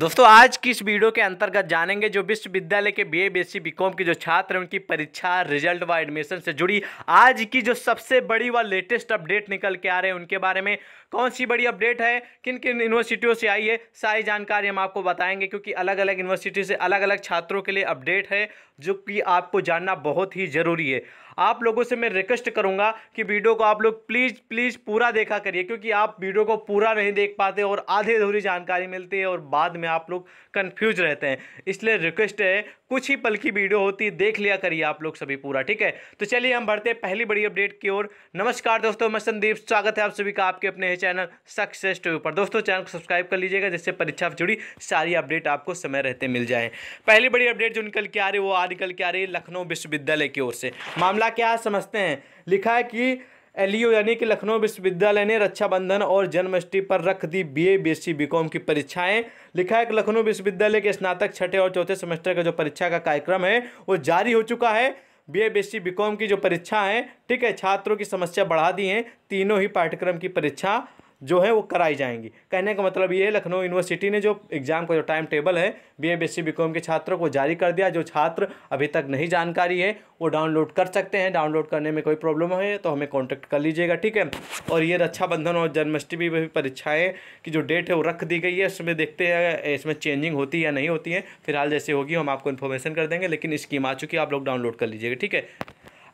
दोस्तों आज की इस वीडियो के अंतर्गत जानेंगे जो विश्वविद्यालय के B A B S C B com के जो छात्र हैं उनकी परीक्षा रिजल्ट व एडमिशन से जुड़ी आज की जो सबसे बड़ी व लेटेस्ट अपडेट निकल के आ रहे हैं उनके बारे में कौन सी बड़ी अपडेट है किन किन यूनिवर्सिटियों से आई है सारी जानकारी हम आपको बताएंगे क्योंकि अलग अलग यूनिवर्सिटी से अलग अलग छात्रों के लिए अपडेट है जो कि आपको जानना बहुत ही ज़रूरी है आप लोगों से मैं रिक्वेस्ट करूंगा कि वीडियो को आप लोग प्लीज़ प्लीज़ पूरा देखा करिए क्योंकि आप वीडियो को पूरा नहीं देख पाते और आधे अधूरी जानकारी मिलती है और बाद में आप लोग कन्फ्यूज रहते हैं इसलिए रिक्वेस्ट है कुछ ही पल की वीडियो होती है देख लिया करिए आप लोग सभी पूरा ठीक है तो चलिए हम बढ़ते हैं पहली बड़ी अपडेट की ओर नमस्कार दोस्तों मैं संदीप स्वागत है आप सभी का आपके अपने चैनल सक्सेस टू पर दोस्तों चैनल को सब्सक्राइब कर लीजिएगा जिससे परीक्षा से जुड़ी सारी अपडेट आपको समय रहते मिल जाए पहली बड़ी अपडेट जो निकल के आ रही है वो आ निकल के आ रही है लखनऊ विश्वविद्यालय की ओर से मामला क्या क्या समझते हैं लिखा है कि एल यानी कि लखनऊ विश्वविद्यालय ने रक्षाबंधन और जन्माष्टमी पर रख दी बीए बीएससी बीकॉम की परीक्षाएं लिखा है कि लखनऊ विश्वविद्यालय के स्नातक छठे और चौथे सेमेस्टर का जो परीक्षा का कार्यक्रम है वो जारी हो चुका है बी ए बी बीकॉम की जो परीक्षा है ठीक है छात्रों की समस्या बढ़ा दी है तीनों ही पाठ्यक्रम की परीक्षा जो है वो कराई जाएंगी कहने का मतलब ये लखनऊ यूनिवर्सिटी ने जो एग्ज़ाम का जो टाइम टेबल है बी ए बी सी के छात्रों को जारी कर दिया जो छात्र अभी तक नहीं जानकारी है वो डाउनलोड कर सकते हैं डाउनलोड करने में कोई प्रॉब्लम है तो हमें कॉन्टैक्ट कर लीजिएगा ठीक है और ये रक्षाबंधन और जन्माष्टमी में भी परीक्षाएँ की जो डेट है वो रख दी गई है इसमें देखते हैं इसमें चेंजिंग होती है या नहीं होती है फिलहाल जैसे होगी हम आपको इन्फॉर्मेशन कर देंगे लेकिन स्कीम आ चुकी है आप लोग डाउनलोड कर लीजिएगा ठीक है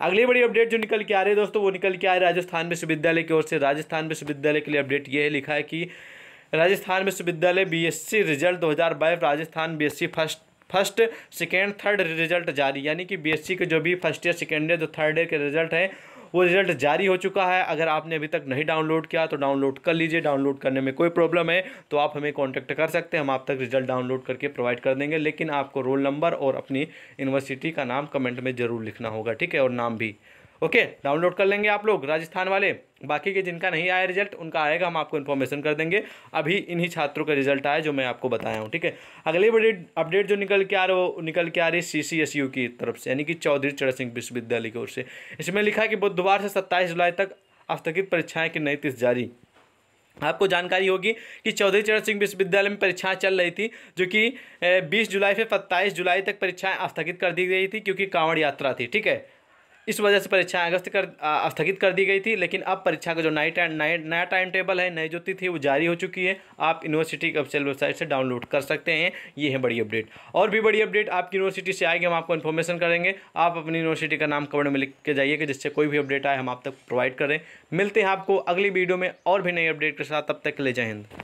अगली बड़ी अपडेट जो निकल के आ रही है दोस्तों वो निकल के आ रही है राजस्थान विश्वविद्यालय की ओर से राजस्थान विश्वविद्यालय के लिए अपडेट ये है लिखा है कि राजस्थान विश्वविद्यालय BSc result 2022 Rajasthan BSc first first second third result जारी यानी कि बीएससी के जो भी फर्स्ट ईयर सेकेंड ईयर जो थर्ड ईयर के रिजल्ट हैं वो रिजल्ट जारी हो चुका है अगर आपने अभी तक नहीं डाउनलोड किया तो डाउनलोड कर लीजिए डाउनलोड करने में कोई प्रॉब्लम है तो आप हमें कॉन्टैक्ट कर सकते हैं हम आप तक रिजल्ट डाउनलोड करके प्रोवाइड कर देंगे लेकिन आपको रोल नंबर और अपनी यूनिवर्सिटी का नाम कमेंट में ज़रूर लिखना होगा ठीक है और नाम भी ओके डाउनलोड कर लेंगे आप लोग राजस्थान वाले बाकी के जिनका नहीं आया रिजल्ट उनका आएगा हम आपको इन्फॉर्मेशन कर देंगे अभी इन्हीं छात्रों का रिजल्ट आया जो मैं आपको बताया हूँ ठीक है अगली बड़े अपडेट जो निकल के आ है वो निकल के आ रही सी सी एस यू की तरफ से यानी कि चौधरी चरण सिंह विश्वविद्यालय की ओर से इसमें लिखा कि बुधवार से सत्ताईस जुलाई तक अस्थगित परीक्षाएँ की नई तिथि जारी आपको जानकारी होगी कि चौधरी चरण सिंह विश्वविद्यालय में परीक्षाएं चल रही थी जो कि 20 जुलाई से 27 जुलाई तक परीक्षाएं स्थगित कर दी गई थी क्योंकि कांवड़ यात्रा थी ठीक है इस वजह से परीक्षा अगस्त कर स्थगित कर दी गई थी लेकिन अब परीक्षा का जो नई नया टाइम टेबल है नई जो तिथि वो जारी हो चुकी है आप यूनिवर्सिटी की ऑफिशियल वेबसाइट से डाउनलोड कर सकते हैं ये है बड़ी अपडेट और भी बड़ी अपडेट आपकी यूनिवर्सिटी से आएगी हम आपको इन्फॉर्मेशन करेंगे आप अपनी यूनिवर्सिटी का नाम कवर में लिख के जाइएगा जिससे कोई भी अपडेट आए हम आप तक प्रोवाइड करें मिलते हैं आपको अगली वीडियो में और भी नई अपडेट के साथ तब तक ले जाए हिंद